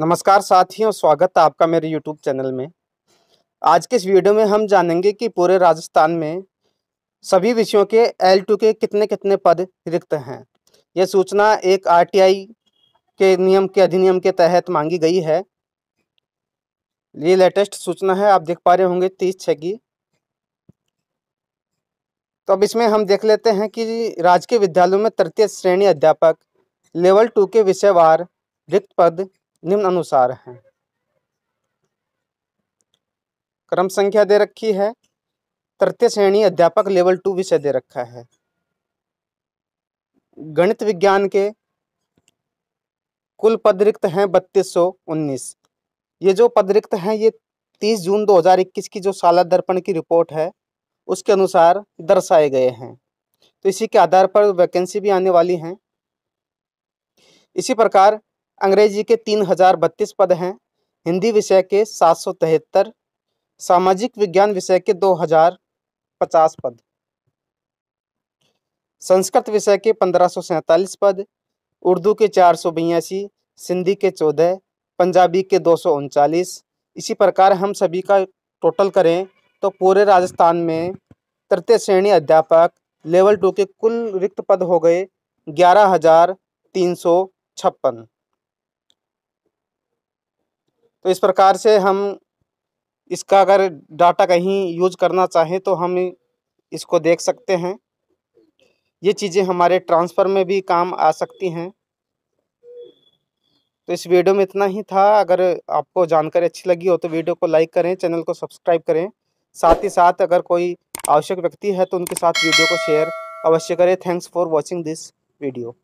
नमस्कार साथियों स्वागत है आपका मेरे यूट्यूब चैनल में आज के इस वीडियो में हम जानेंगे कि पूरे राजस्थान में सभी विषयों के एल टू के कितने कितने पद रिक्त हैं यह सूचना एक आरटीआई के नियम के अधिनियम के तहत मांगी गई है ये लेटेस्ट सूचना है आप देख पा रहे होंगे तीस छः की तो अब इसमें हम देख लेते हैं कि राजकीय विद्यालयों में तृतीय श्रेणी अध्यापक लेवल टू के विषयवार रिक्त पद निम्न अनुसार हैं क्रम संख्या दे रखी है तृतीय श्रेणी अध्यापक लेवल टू विषय दे रखा है गणित विज्ञान के कुल पद रिक्त हैं बत्तीस सौ उन्नीस ये जो पद रिक्त हैं ये तीस जून 2021 की जो साला दर्पण की रिपोर्ट है उसके अनुसार दर्शाए गए हैं तो इसी के आधार पर वैकेंसी भी आने वाली हैं इसी प्रकार अंग्रेजी के तीन हजार बत्तीस पद हैं हिंदी विषय के सात सौ तिहत्तर सामाजिक विज्ञान विषय के दो हजार पचास पद संस्कृत विषय के पंद्रह सौ सैंतालीस पद उर्दू के चार सौ बयासी सिंधी के चौदह पंजाबी के दो सौ उनचालीस इसी प्रकार हम सभी का टोटल करें तो पूरे राजस्थान में तृतीय श्रेणी अध्यापक लेवल टू के कुल रिक्त पद हो गए ग्यारह हजार तीन सौ छप्पन तो इस प्रकार से हम इसका अगर डाटा कहीं यूज करना चाहें तो हम इसको देख सकते हैं ये चीज़ें हमारे ट्रांसफ़र में भी काम आ सकती हैं तो इस वीडियो में इतना ही था अगर आपको जानकारी अच्छी लगी हो तो वीडियो को लाइक करें चैनल को सब्सक्राइब करें साथ ही साथ अगर कोई आवश्यक व्यक्ति है तो उनके साथ वीडियो को शेयर अवश्य करें thanks for watching this video